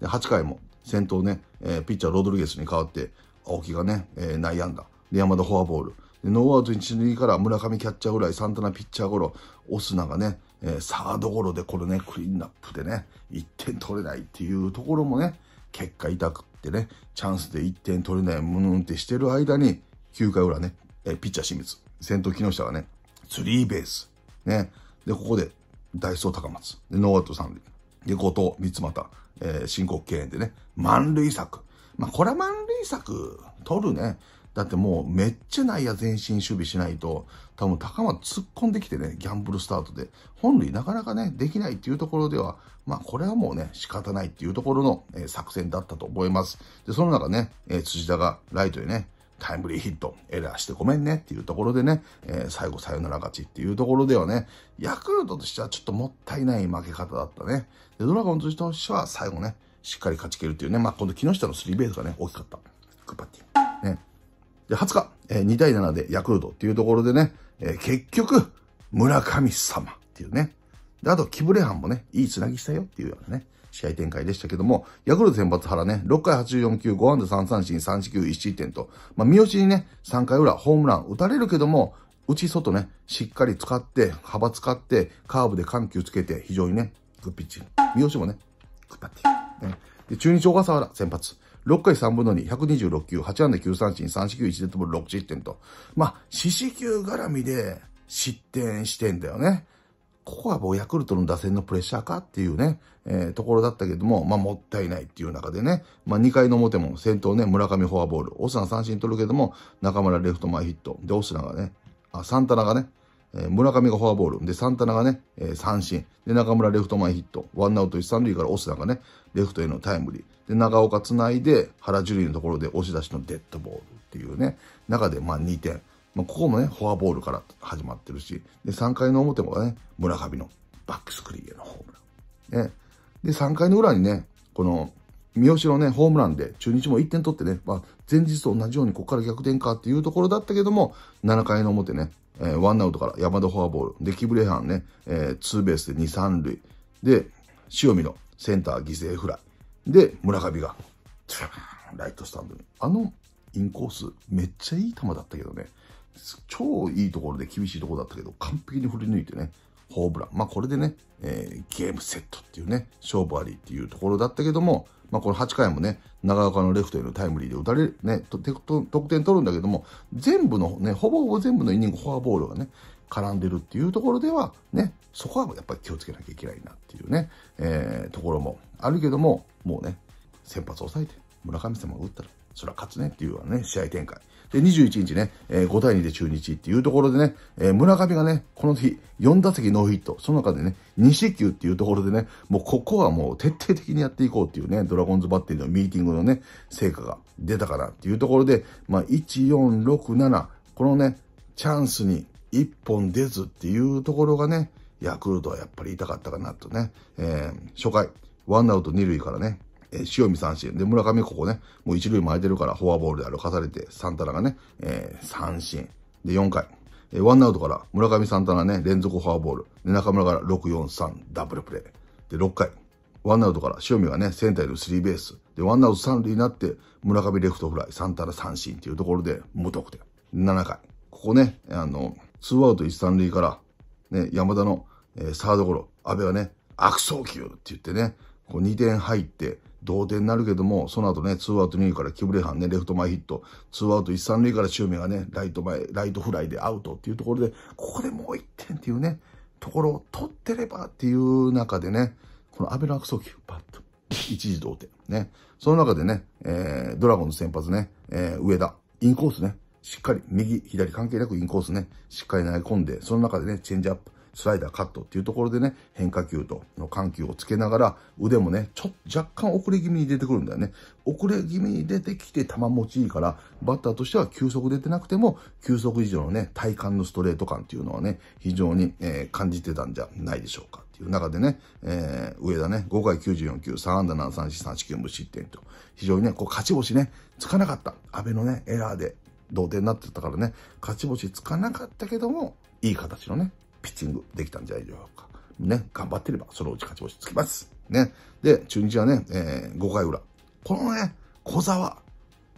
で、8回も先頭ね、えー、ピッチャーロドリゲスに代わって、青木がね、えー、内野安打。で、山田フォアボール。で、ノーアウト1、2から村上キャッチャーぐらい、サンタナピッチャーゴロ、オスナがね、えー、サードゴロでこれね、クリーンナップでね、1点取れないっていうところもね、結果痛くってね、チャンスで1点取れない、ムーンってしてる間に、9回裏ね、えー、ピッチャー清水、先頭木下がね、スリーベース。ね。で、ここでダイソー高松。で、ノーアウト三塁。で、後藤、三又、えー、申告敬遠でね、満塁策。まあ、これは満塁策、取るね。だってもう、めっちゃ内野前進守備しないと、多分高松突っ込んできてね、ギャンブルスタートで、本塁なかなかね、できないっていうところでは、まあ、これはもうね、仕方ないっていうところの、えー、作戦だったと思います。で、その中ね、えー、辻田がライトでね、タイムリーヒット、エラーしてごめんねっていうところでね、えー、最後サヨナラ勝ちっていうところではね、ヤクルトとしてはちょっともったいない負け方だったね。で、ドラゴンズとしては最後ね、しっかり勝ち切るっていうね、まあ、今度木下のスリーベースがね、大きかった。グッパッティ。ね。で、20日、えー、2対7でヤクルトっていうところでね、えー、結局、村神様っていうね。で、あと、キブレハンもね、いいつなぎしたよっていうようなね。試合展開でしたけども、ヤクルト先発原ね、6回84球、5安打3三振、3四球、1失点と、まあ、三好にね、3回裏ホームラン打たれるけども、内外ね、しっかり使って、幅使って、カーブで緩急つけて、非常にね、グッピッチング。三好もね、グッパッティ、ね。で、中日小笠原先発。6回3分の2、126球、8安打9三振、3四球1デッドボール6失点と。まあ、四死球絡みで失点してんだよね。ここはもうヤクルトの打線のプレッシャーかっていうね。えー、ところだったけども、まあ、もったいないっていう中でね、まあ、2回の表も先頭ね、村上フォアボール、オスナ三振取るけども、中村レフト前ヒット、で、オスナがね、あ、サンタナがね、えー、村上がフォアボール、で、サンタナがね、えー、三振、で、中村レフト前ヒット、ワンアウト一三塁からオスナがね、レフトへのタイムリー、で、長岡つないで、原樹里のところで押し出しのデッドボールっていうね、中でまあ2点。まあ、ここもね、フォアボールから始まってるし、で、3回の表もね、村上のバックスクリーンへのホームラン。ね、で、3回の裏にね、この、三好のね、ホームランで、中日も1点取ってね、まあ、前日と同じようにここから逆転かっていうところだったけども、7回の表ね、えー、ワンアウトから山田フォアボール、で、キブレハンね、えー、ツーベースで2、3塁、で、塩見のセンター犠牲フライ、で、村上が、ライトスタンドに。あの、インコース、めっちゃいい球だったけどね、超いいところで厳しいところだったけど、完璧に振り抜いてね、ホームラン。まあ、これでね、えー、ゲームセットっていうね、勝負ありっていうところだったけども、まあ、この8回もね、長岡のレフトへのタイムリーで打たれる、ね、と得点取るんだけども、全部のね、ほぼほぼ全部のイニング、フォアボールがね、絡んでるっていうところでは、ね、そこはやっぱり気をつけなきゃいけないなっていうね、えー、ところもあるけども、もうね、先発を抑えて、村上様が打ったら、それは勝つねっていうようなね、試合展開。で、21日ね、えー、5対2で中日っていうところでね、えー、村上がね、この日、4打席ノーヒット、その中でね、2四球っていうところでね、もうここはもう徹底的にやっていこうっていうね、ドラゴンズバッテリーのミーティングのね、成果が出たかなっていうところで、まあ、1、4、6、7、このね、チャンスに1本出ずっていうところがね、ヤクルトはやっぱり痛かったかなとね、えー、初回、ワンアウト2塁からね、えー、塩見三振。で、村上ここね、もう一塁も空いてるから、フォアボールで歩かされて、サンタナがね、えー、三振。で、4回。えー、ワンアウトから、村上サンタナね、連続フォアボール。で、中村から6、4、3、ダブルプレー。で、6回。ワンアウトから塩見がね、センターへのスリーベース。で、ワンアウト三塁になって、村上レフトフライ、サンタナ三振っていうところで、無得点。7回。ここね、あの、ツーアウト一三塁から、ね、山田の、えー、サードゴロ、阿部はね、悪送球って言ってね、こう2点入って、同点になるけども、その後ね、ツーアウト2塁からキブレハンね、レフト前ヒット、ツーアウト1、3塁からシューメがね、ライト前、ライトフライでアウトっていうところで、ここでもう1点っていうね、ところを取ってればっていう中でね、このアベラの悪送球、バッと、一時同点。ね。その中でね、えー、ドラゴンの先発ね、えー、上田、インコースね、しっかり、右、左関係なくインコースね、しっかり投げ込んで、その中でね、チェンジアップ。スライダーカットっていうところでね、変化球との緩急をつけながら、腕もね、ちょっと若干遅れ気味に出てくるんだよね。遅れ気味に出てきて球持ちいいから、バッターとしては球速出てなくても、球速以上のね、体幹のストレート感っていうのはね、非常に、えー、感じてたんじゃないでしょうか。っていう中でね、えー、上田ね、5回94球、3安打7三4、3四球無失点と、非常にね、こう勝ち星ね、つかなかった。安倍のね、エラーで同点になってたからね、勝ち星つかなかったけども、いい形のね、ピッチングできたんじゃないでしょうか。ね、頑張ってれば、そのうち勝ち星つきます。ね。で、中日はね、えー、5回裏。このね、小沢、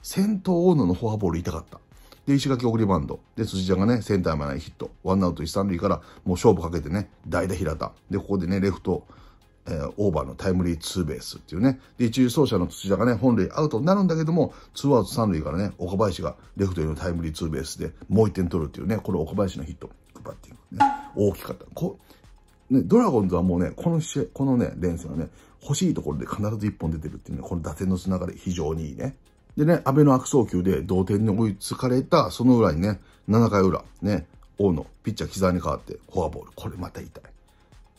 先頭大野のフォアボール痛かった。で、石垣送りバンド。で、辻ちゃんがね、センター前にヒット。ワンアウト一三塁から、もう勝負かけてね、代打平田。で、ここでね、レフト、えー、オーバーのタイムリーツーベースっていうね。で、一塁走者のゃ田がね、本塁アウトになるんだけども、ツーアウト三塁からね、岡林がレフトへのタイムリーツーベースでもう1点取るっていうね、これ岡林のヒット。ックバッティングね、大きかった。こね、ドラゴンズはもうね、この試合、このね、連戦はね、欲しいところで必ず1本出てるっていうね、この打線のつながり非常にいいね。でね、安倍の悪送球で同点に追いつかれた、その裏にね、7回裏、ね、大野、ピッチャー木澤に代わってフォアボール。これまた痛い。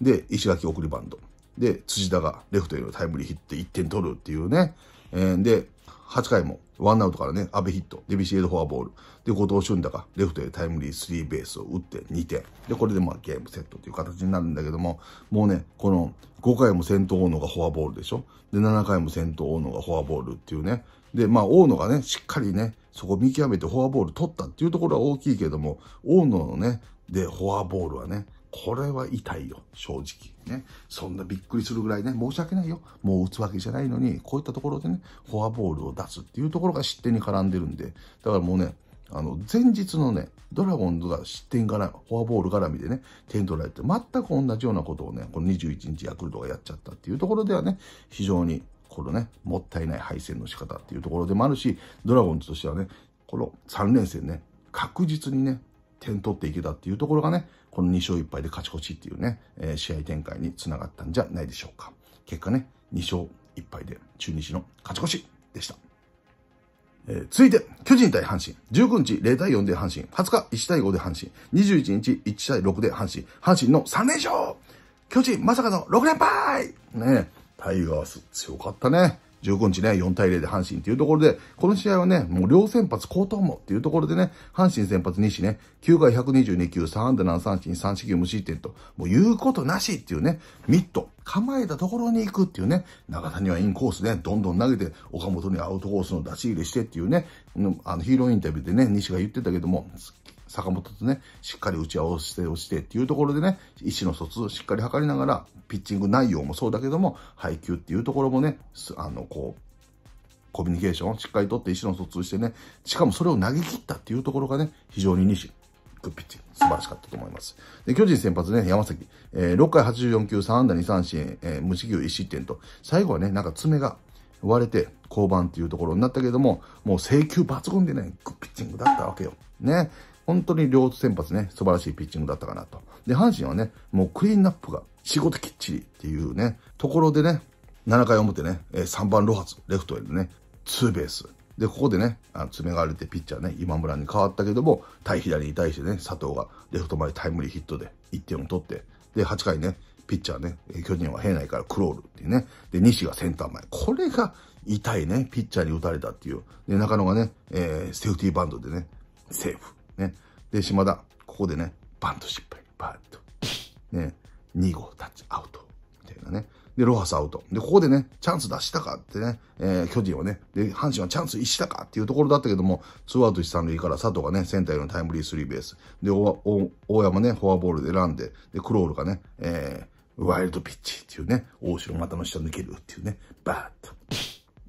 で、石垣送りバント。で、辻田がレフトへのタイムリーヒットで1点取るっていうね。えー、で、8回も、ワンアウトからね、阿部ヒット、デビシエルフォアボール、で、後藤俊太がレフトでタイムリースリーベースを打って2点。で、これでまあゲームセットという形になるんだけども、もうね、この5回も先頭大野がフォアボールでしょで、7回も先頭大野がフォアボールっていうね。で、まあ大野がね、しっかりね、そこ見極めてフォアボール取ったっていうところは大きいけども、大野のね、で、フォアボールはね、これは痛いよ、正直。ね。そんなびっくりするぐらいね、申し訳ないよ。もう打つわけじゃないのに、こういったところでね、フォアボールを出すっていうところが失点に絡んでるんで、だからもうね、あの、前日のね、ドラゴンズが失点から、フォアボール絡みでね、点取られて、全く同じようなことをね、この21日ヤクルトがやっちゃったっていうところではね、非常に、このね、もったいない敗戦の仕方っていうところでもあるし、ドラゴンズとしてはね、この3連戦ね、確実にね、点取っていけたっていうところがね、この2勝1敗で勝ち越しっていうね、えー、試合展開につながったんじゃないでしょうか。結果ね、2勝1敗で中日の勝ち越しでした。えー、続いて、巨人対阪神。19日0対4で阪神。20日1対5で阪神。21日1対6で阪神。阪神の3連勝巨人まさかの6連敗ねタイガース強かったね。15日ね、4対0で阪神というところで、この試合はね、もう両先発高等もっていうところでね、阪神先発西ね、9回122球、3安打7三振、3四球無失点と、もう言うことなしっていうね、ミット、構えたところに行くっていうね、中谷はインコースね、どんどん投げて、岡本にアウトコースの出し入れしてっていうね、あのヒーローインタビューでね、西が言ってたけども、坂本とね、しっかり打ち合わせをしてっていうところでね、意思の疎通をしっかり図りながら、ピッチング内容もそうだけども、配球っていうところもね、あの、こう、コミュニケーションをしっかりとって意思の疎通してね、しかもそれを投げ切ったっていうところがね、非常に西、グッピッチング、素晴らしかったと思います。で、巨人先発ね、山崎、えー、6回84球、3安打2三振、えー、無四球1失点と、最後はね、なんか爪が割れて降板っていうところになったけども、もう請求抜群でね、グッピッチングだったわけよ。ね。本当に両先発ね、素晴らしいピッチングだったかなと。で、阪神はね、もうクリーンナップが仕事きっちりっていうね、ところでね、7回表ね、3番ロハツ、レフトへのね、ツーベース。で、ここでね、あの詰めがれてピッチャーね、今村に変わったけども、対左に対してね、佐藤がレフト前タイムリーヒットで1点を取って、で、8回ね、ピッチャーね、巨人は平内からクロールっていうね、で、西がセンター前。これが痛いね、ピッチャーに打たれたっていう。で、中野がね、えー、セーフティーバンドでね、セーフ。ね。で、島田、ここでね、バンと失敗、バーッと。ね、2号タッチアウト。みたいなね。で、ロハスアウト。で、ここでね、チャンス出したかってね、えー、巨人はね、で、阪神はチャンス一したかっていうところだったけども、ツーアウト一三塁から佐藤がね、センターへのタイムリースリーベース。で、大山ね、フォアボールで選んで、で、クロールがね、えー、ワイルドピッチっていうね、大城股の下抜けるっていうね、バーッと。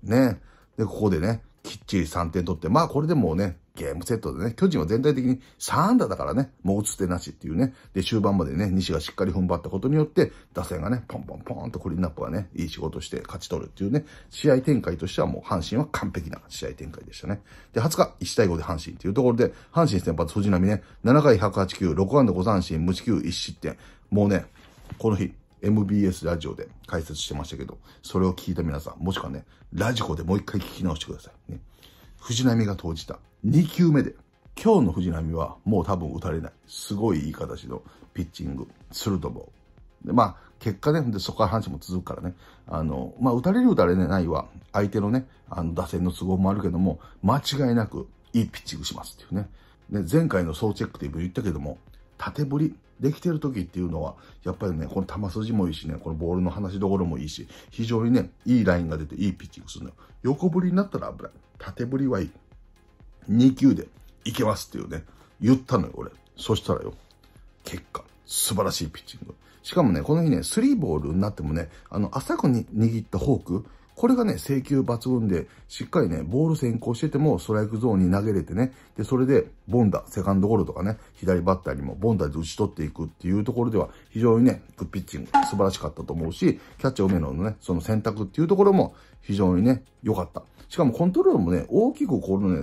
ね。で、ここでね、きっちり3点取って、まあこれでもうね、ゲームセットでね、巨人は全体的に3打だからね、もう打つ手なしっていうね。で、終盤までね、西がしっかり踏ん張ったことによって、打線がね、ポンポンポンとクリーンナップがね、いい仕事して勝ち取るっていうね、試合展開としてはもう阪神は完璧な試合展開でしたね。で、20日、1対5で阪神っていうところで、阪神先発藤波ね、7回108球、6安打5三振、無四球1失点。もうね、この日、MBS ラジオで解説してましたけど、それを聞いた皆さん、もしくはね、ラジコでもう一回聞き直してください。ね。藤波が投じた2球目で、今日の藤波はもう多分打たれない。すごいいい形のピッチングすると思う。で、まあ、結果ね、でそこから話も続くからね、あの、まあ、打たれる打たれないは、相手のね、あの、打線の都合もあるけども、間違いなくいいピッチングしますっていうね。で、前回の総チェックで言ったけども、縦振り、できてる時っていうのは、やっぱりね、この球筋もいいしね、このボールの話しどころもいいし、非常にね、いいラインが出ていいピッチングするのよ。横振りになったら危ない。縦振りはいい。2球でいけますっていうね、言ったのよ、俺。そしたらよ、結果、素晴らしいピッチング。しかもね、この日ね、スリーボールになってもね、あの、浅くに握ったフォーク、これがね、請求抜群で、しっかりね、ボール先行してても、ストライクゾーンに投げれてね、で、それで、ボンダ、セカンドゴロとかね、左バッターにもボンダで打ち取っていくっていうところでは、非常にね、グッピッチング、素晴らしかったと思うし、キャッチャー梅野のね、その選択っていうところも、非常にね、良かった。しかもコントロールもね、大きくこのね、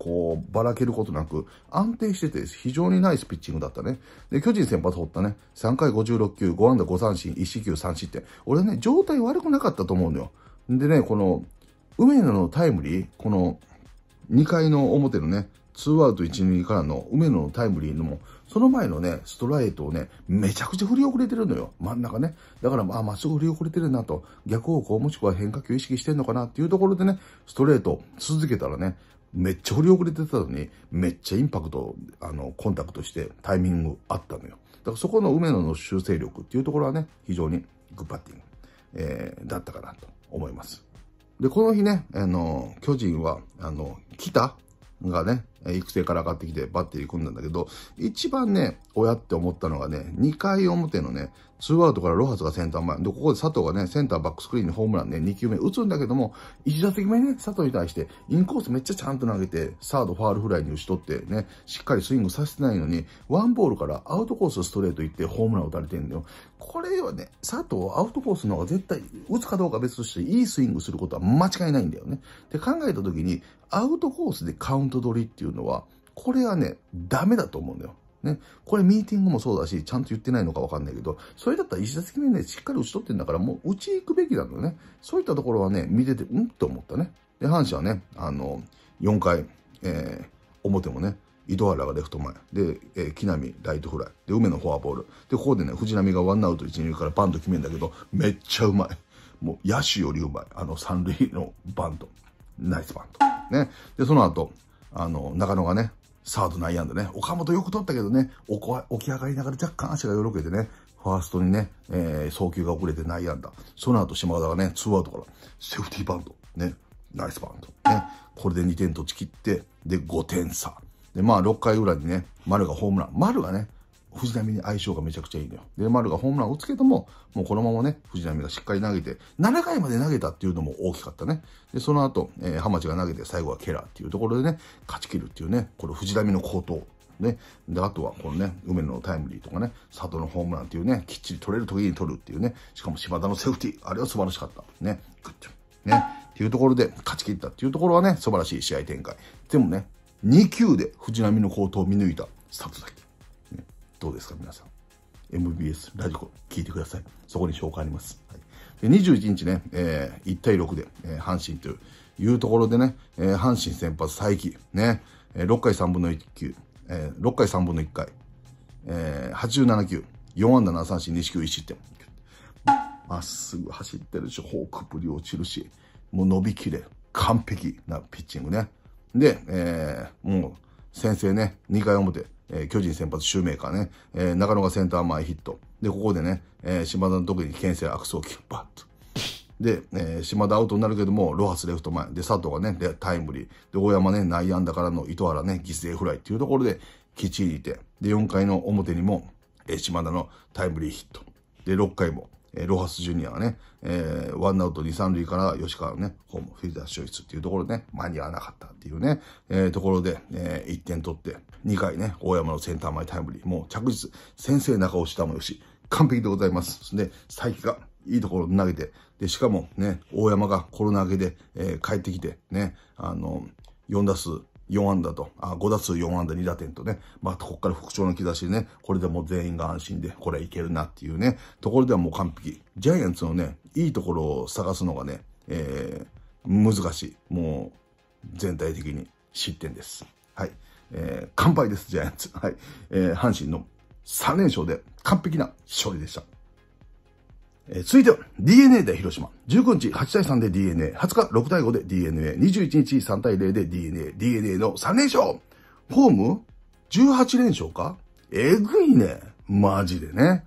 こう、ばらけることなく、安定してて、非常にナイスピッチングだったね。で、巨人先発掘ったね、3回56球、5安打5三振、1四球3失点。俺ね、状態悪くなかったと思うのよ。でね、この、梅野のタイムリー、この、2回の表のね、2アウト1、2からの梅野のタイムリーのも、その前のね、ストライトをね、めちゃくちゃ振り遅れてるのよ。真ん中ね。だから、あ、まっすぐ振り遅れてるなと。逆方向もしくは変化球意識してんのかなっていうところでね、ストレート続けたらね、めっちゃ振り遅れてたのに、めっちゃインパクト、あの、コンタクトしてタイミングあったのよ。だからそこの梅野の修正力っていうところはね、非常にグッバッティング、えー、だったかなと。思います。で、この日ね、あの、巨人は、あの、北がね、育成から上がってきてバッテリー組んだんだけど、一番ね、親って思ったのがね、2回表のね、ツーアウトからロハスがセンター前。で、ここで佐藤がね、センターバックスクリーンにホームランね、2球目打つんだけども、1打席目ね、佐藤に対して、インコースめっちゃちゃんと投げて、サードファールフライに打ち取ってね、しっかりスイングさせてないのに、ワンボールからアウトコースストレート行ってホームラン打たれてんだよ。これはね、佐藤アウトコースの方が絶対、打つかどうか別として、いいスイングすることは間違いないんだよね。で、考えた時に、アウトコースでカウント取りっていうのは、これはね、ダメだと思うんだよ。ね。これミーティングもそうだし、ちゃんと言ってないのかわかんないけど、それだったら1打席目ね、しっかり打ち取ってんだから、もう打ち行くべきなだよね。そういったところはね、見てて、うんって思ったね。で、阪神はね、あの、4回、えー、表もね、糸原がレフト前。で、えー、木浪、ライトフライ。で、梅のフォアボール。で、ここでね、藤浪がワンアウト1、2からバント決めんだけど、めっちゃうまい。もう、野手よりうまい。あの、三塁のバント。ナイスバント。ね。で、その後、あの、中野がね、サード内野安打ね、岡本よく取ったけどね、起き上がりながら若干足がよろけてね、ファーストにね、えー、送球が遅れて内野安打。その後島田がね、ツーアウトからセーフティーバント。ね、ナイスバント。ね、これで2点とち切って、で、5点差。で、まあ6回裏にね、丸がホームラン。丸がね、藤波に相性がめちゃくちゃいいのよ。で、丸がホームランを打つけども、もうこのままね、藤波がしっかり投げて、7回まで投げたっていうのも大きかったね。で、その後、えー、浜地が投げて、最後はケラーっていうところでね、勝ち切るっていうね、この藤波の好投。ね。で、あとはこのね、梅野のタイムリーとかね、佐藤のホームランっていうね、きっちり取れる時に取るっていうね、しかも島田のセーフティー、あれは素晴らしかった。ね。グッョ。ね。っていうところで勝ち切ったっていうところはね、素晴らしい試合展開。でもね、2球で藤波の好投を見抜いた佐藤崎。どうですか皆さん MBS ラジコ聞いてくださいそこに紹介あります、はい、で21日ね、えー、1対6で、えー、阪神というところでね、えー、阪神先発再起ね、え6回3分の1球、えー、6回3分の1回、えー、87球4安打7三振2四球1失点まっすぐ走ってるしフォークぶり落ちるしもう伸びきれ完璧なピッチングねで、えー、もう先制ね、2回表、えー、巨人先発シューメーカーね、えー、中野がセンター前ヒット。で、ここでね、えー、島田の時に牽制悪送球、バッと。で、えー、島田アウトになるけども、ロハスレフト前。で、佐藤がね、でタイムリー。で、大山ね、内野安打からの糸原ね、犠牲フライっていうところで、きっちりいて。で、4回の表にも、えー、島田のタイムリーヒット。で、6回も、えロハスジュニアはね、えー、ワンアウト二三塁から吉川のね、ホーム、フィルダー消失っていうところでね、間に合わなかったっていうね、えー、ところで、えー、1点取って、2回ね、大山のセンター前タイムリー、もう着実、先生中押したもよし、完璧でございます。で、再起がいいところ投げて、で、しかもね、大山がコロナ明けで、えー、帰ってきて、ね、あの、4打数4安打と、あ5打数4安打2打点とね、まあ、ここから復調の兆しでね、これでもう全員が安心で、これはいけるなっていうね、ところではもう完璧。ジャイアンツのね、いいところを探すのがね、えー、難しい。もう、全体的に失点です。はい。えー、乾杯です、ジャイアンツ。はい。えー、阪神の3連勝で完璧な勝利でした。えー、続いては DNA で広島。19日8対3で DNA、20日6対5で DNA、21日3対0で DNA、DNA の3連勝ホーム ?18 連勝かえぐいね。マジでね。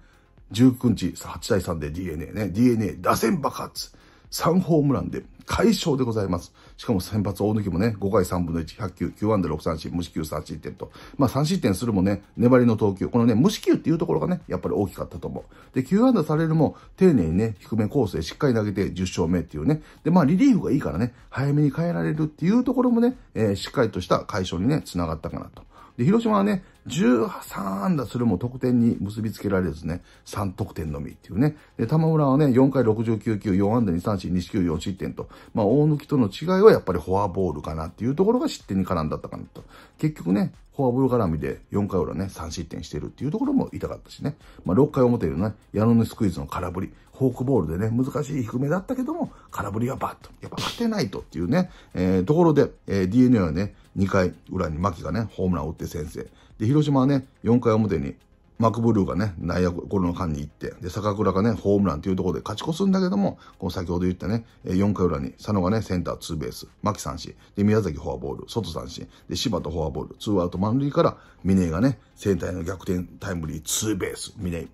19日8対3で DNA ね。DNA 打線爆発。3ホームランで快勝でございます。しかも先発大抜きもね、5回3分の1、100球、9安打6三振、無四球3失点と。まあ3失点するもね、粘りの投球。このね、無四球っていうところがね、やっぱり大きかったと思う。で、9安打されるも、丁寧にね、低め構成しっかり投げて10勝目っていうね。で、まあリリーフがいいからね、早めに変えられるっていうところもね、えー、しっかりとした解消にね、繋がったかなと。で、広島はね、13安打するも得点に結びつけられずね、3得点のみっていうね。で、玉村はね、4回69球、4安打2 3四、2四球、4失点と。まあ、大貫との違いはやっぱりフォアボールかなっていうところが失点に絡んだったかなと。結局ね、フォアボール絡みで4回裏ね、3失点してるっていうところも痛かったしね。まあ、6回表のね、矢野のスクイズの空振り。フォークボールでね、難しい低めだったけども、空振りはバッと。やっぱ当てないとっていうね、えー、ところで、えー、DNA はね、2回裏に牧がね、ホームランを打って先制。で、広島はね、4回表にマクブルーがね、内野ゴロの間に行って、で、坂倉がね、ホームランというところで勝ち越すんだけども、この先ほど言ったね、4回裏に、佐野がね、センターツーベース、牧三振、で、宮崎フォアボール、外三振、で、柴田フォアボール、ツーアウト満塁から、峰がね、センターへの逆転タイムリーツーベース、峰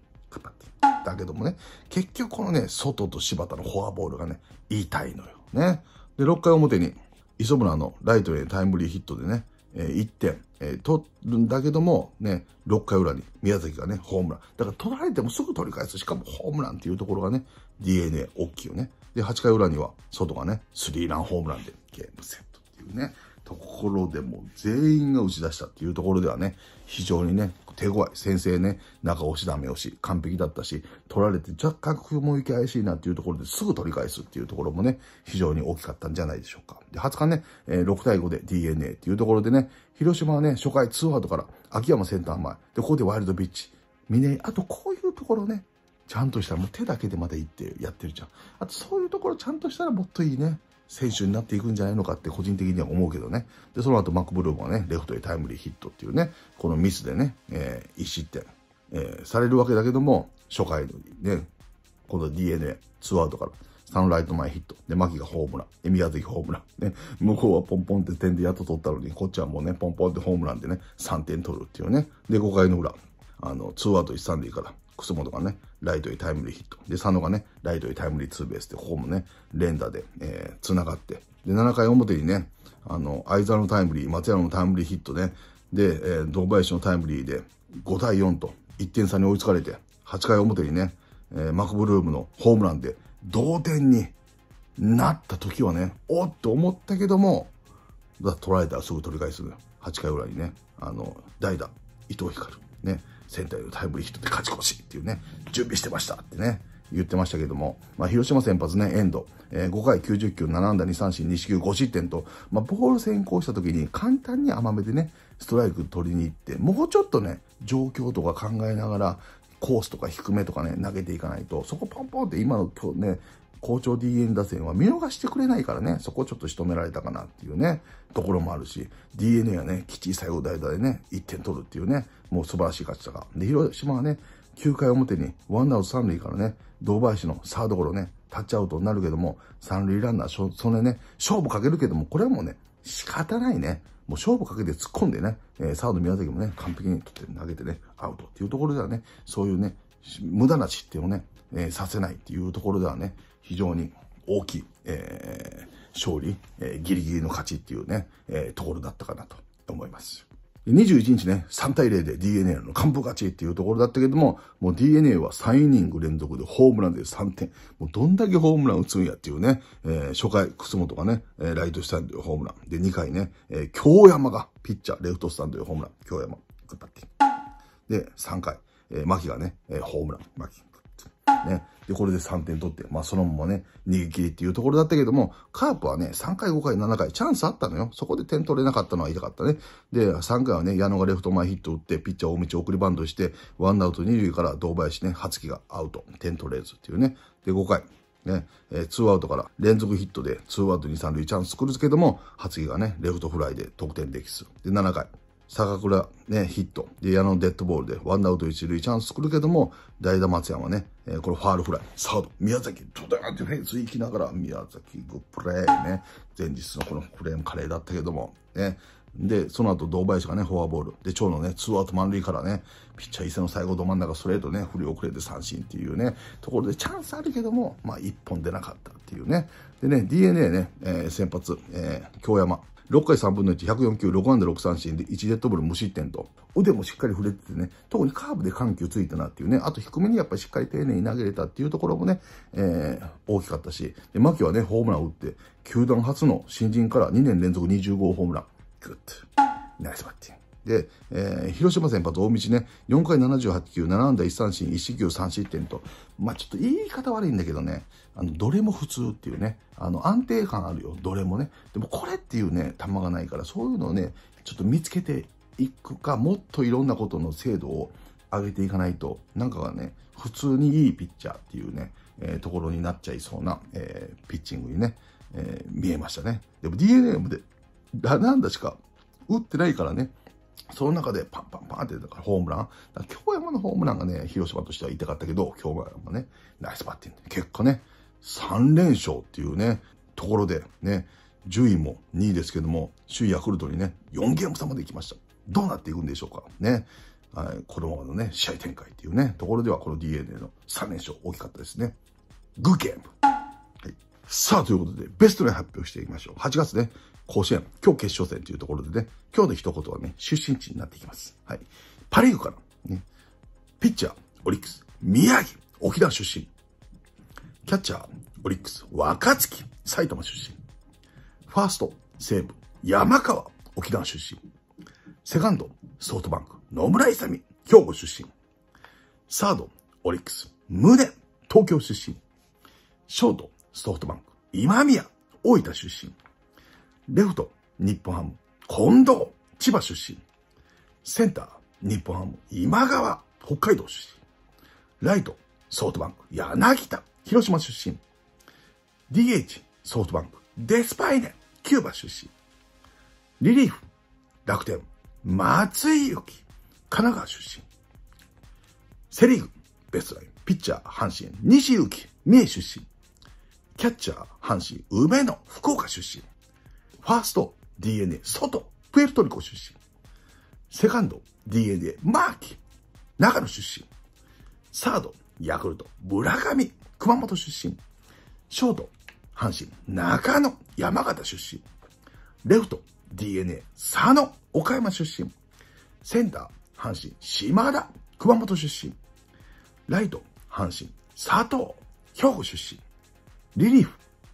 だけどもね、結局このね、外と柴田のフォアボールがね、痛いのよ。ね。で、6回表に磯村のライトへタイムリーヒットでね、えー、1点、えー、取るんだけども、ね、6回裏に宮崎がね、ホームラン。だから取られてもすぐ取り返す。しかもホームランっていうところがね、DNA 大きいよね。で、8回裏には、外がね、スリーランホームランでゲームセットっていうね、ところでも全員が打ち出したっていうところではね、非常にね、手強い。先生ね、中押しダメ押し、完璧だったし、取られて若干雲行き怪しいなっていうところですぐ取り返すっていうところもね、非常に大きかったんじゃないでしょうか。で、20日ね、え6対5で DNA っていうところでね、広島はね、初回2アウトから秋山センター前。で、ここでワイルドビッチ。峰井、あとこういうところね、ちゃんとしたらもう手だけでまた行ってやってるじゃん。あとそういうところちゃんとしたらもっといいね。選手になっていくんじゃないのかって個人的には思うけどね。で、その後マックブルームはね、レフトへタイムリーヒットっていうね、このミスでね、えー、1失点、えー、されるわけだけども、初回のね、この DNA、ツーアウトから、サンライト前ヒット。で、牧がホームラン。で、宮崎ホームラン。ね、向こうはポンポンって点でやっと取ったのに、こっちはもうね、ポンポンってホームランでね、3点取るっていうね。で、5回の裏、あの、ツーアウト1、3塁から、楠本がね、ライトへタイムリーヒット。で、佐野がね、ライトへタイムリーツーベースで、ホームね、連打で、えー、繋がって。で、7回表にね、あの、相沢のタイムリー、松山のタイムリーヒットね、で、えー、堂林のタイムリーで、5対4と、1点差に追いつかれて、8回表にね、えー、マクブルームのホームランで、同点になった時はね、おっと思ったけども、取られたらすぐ取り返す。8回ぐらいにね、あの、代打、伊藤光。ね、仙台のタイムリーヒットで勝ち越しっていうね、準備してましたってね、言ってましたけども、まあ、広島先発ね、ンド、えー、5回90球、7安打2三振、2四球5失点と、まあ、ボール先行した時に簡単に甘めでね、ストライク取りに行って、もうちょっとね、状況とか考えながら、コースとか低めとかね、投げていかないと、そこポンポンって今の今日ね、好調 DN 打線は見逃してくれないからね、そこをちょっと仕留められたかなっていうね、ところもあるし、DNA はね、基地最後代打でね、1点取るっていうね、もう素晴らしい勝ちだが。で、広島はね、9回表にワンアウト3塁からね、堂林のサードゴロね、タッチアウトになるけども、3塁ランナー、それね、勝負かけるけども、これはもうね、仕方ないね。もう勝負かけて突っ込んでね、えー、サード宮崎もね、完璧に取って投げてね、アウトっていうところではね、そういうね、無駄な失点をね、えー、させないっていうところではね、非常に大きい、えー、勝利、えー、ギリギリの勝ちっていうね、えー、ところだったかなと思います。21日ね、3対0で DNA の完封勝ちっていうところだったけども、もう DNA は3イニング連続でホームランで3点。もうどんだけホームラン打つんやっていうね、えー、初回、楠本がね、えー、ライトスタンドでホームラン。で、2回ね、えー、京山が、ピッチャー、レフトスタンドでホームラン。京山、頑張って。で、3回、えー、牧がね、えー、ホームラン、牧。ね。で、これで3点取って、まあそのままね、逃げ切りっていうところだったけども、カープはね、3回、5回、7回、チャンスあったのよ。そこで点取れなかったのは痛かったね。で、3回はね、矢野がレフト前ヒット打って、ピッチャー大道送りバンドして、ワンアウト2塁から堂林ね、初期がアウト、点取れずっていうね。で、5回。ね、えー、アウトから連続ヒットでツーアウト2、3塁チャンス作るけども、初木がね、レフトフライで得点できず。で、7回、坂倉ね、ヒット。で、矢野デッドボールでワンアウト1塁チャンス作るけども、代打松山はね、えー、これファールフライ、サード、宮崎、ドダーンってフェンス行きながら、宮崎、グップレーね。前日のこのフレームカレーだったけども、ね。で、その後、堂林がね、フォアボール。で、長野ね、ツーアウト満塁からね、ピッチャー伊勢の最後、ど真ん中ストレートね、振り遅れて三振っていうね、ところでチャンスあるけども、まあ、一本出なかったっていうね。でね、DNA ね、えー、先発、えー、京山。6回3分の1、104球、6安打6三振で1デッドボール無失点と。腕もしっかり振れててね、特にカーブで緩急ついたなっていうね、あと低めにやっぱりしっかり丁寧に投げれたっていうところもね、えー、大きかったし、で、牧はね、ホームランを打って、球団初の新人から2年連続20号ホームラン。グッと、ナイスバッティング。で、えー、広島先発大道ね、4回78球、7安打1三振、1四球3失点と、まあちょっと言い方悪いんだけどね、あの、どれも普通っていうね、あの、安定感あるよ、どれもね。でもこれっていうね、玉がないから、そういうのをね、ちょっと見つけていくか、もっといろんなことの精度を上げていかないと、なんかね、普通にいいピッチャーっていうね、えー、ところになっちゃいそうな、えー、ピッチングにね、えー、見えましたね。でも DNA もで、なんだしか打ってないからね、その中でパンパンパンってからホームラン。だ京山のホームランがね、広島としては痛かったけど、京山もね、ナイスバッティング。結果ね、3連勝っていうね、ところで、ね、順位も2位ですけども、首位ヤクルトにね、4ゲーム差まで行きました。どうなっていくんでしょうか。ね。はい、このままのね、試合展開っていうね、ところではこの DNA の3連勝大きかったですね。グーゲーム、はい、さあ、ということで、ベストで発表していきましょう。8月ね、甲子園、今日決勝戦というところでね、今日の一言はね、出身地になっていきます。はい。パリーグから、ね、ピッチャー、オリックス、宮城、沖縄出身。キャッチャー、オリックス、若月、埼玉出身。ファースト、西武、山川、沖縄出身。セカンド、ソフトバンク、野村勇、兵庫出身。サード、オリックス、宗、東京出身。ショート、ソフトバンク、今宮、大分出身。レフト、日本ハム。近藤、千葉出身。センター、日本ハム。今川、北海道出身。ライト、ソフトバンク。柳田、広島出身。DH、ソフトバンク。デスパイネ、キューバ出身。リリーフ、楽天。松井き、神奈川出身。セリーグ、ベストライン。ピッチャー、阪神。西き、三重出身。キャッチャー、阪神。梅野、福岡出身。ファースト、DNA、外、プエルトリコ出身。セカンド、DNA、マーキ、長野出身。サード、ヤクルト、村上、熊本出身。ショート、阪神、中野、山形出身。レフト、DNA、佐野、岡山出身。センター、阪神、島田、熊本出身。ライト、阪神、佐藤、兵庫出身。リリーフ、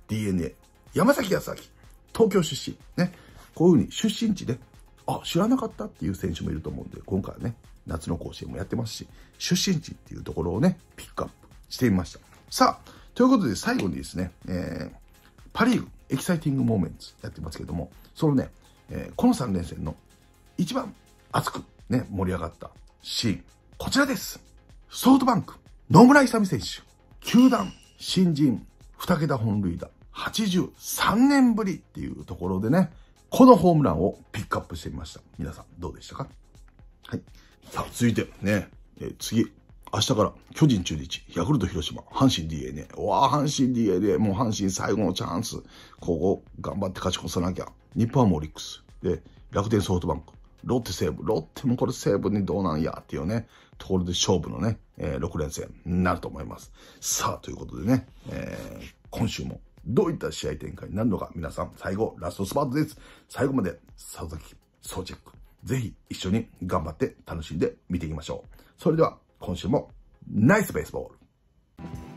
DNA、山崎康明。東京出身。ね。こういうふうに出身地で、あ、知らなかったっていう選手もいると思うんで、今回はね、夏の甲子園もやってますし、出身地っていうところをね、ピックアップしてみました。さあ、ということで最後にですね、えー、パリーグ、エキサイティングモーメンツやってますけども、そのね、えー、この3連戦の一番熱くね、盛り上がったシーン、こちらです。ソフトバンク、野村勇選手、球団、新人、2桁本塁打、83年ぶりっていうところでね、このホームランをピックアップしてみました。皆さん、どうでしたかはい。さあ、続いて、ね、え次、明日から巨人中日、ヤクルト広島、阪神 DNA。おわ阪神 DNA。もう阪神最後のチャンス。ここ、頑張って勝ち越さなきゃ。日本はオリックス。で、楽天ソフトバンク。ロッテ西武。ロッテもこれ西武にどうなんやっていうね、ところで勝負のね、えー、6連戦になると思います。さあ、ということでね、えー、今週もどういった試合展開になるのか、皆さん、最後、ラストスパートです。最後まで、佐々木、総チェック。ぜひ、一緒に頑張って楽しんで見ていきましょう。それでは、今週も、ナイスベースボール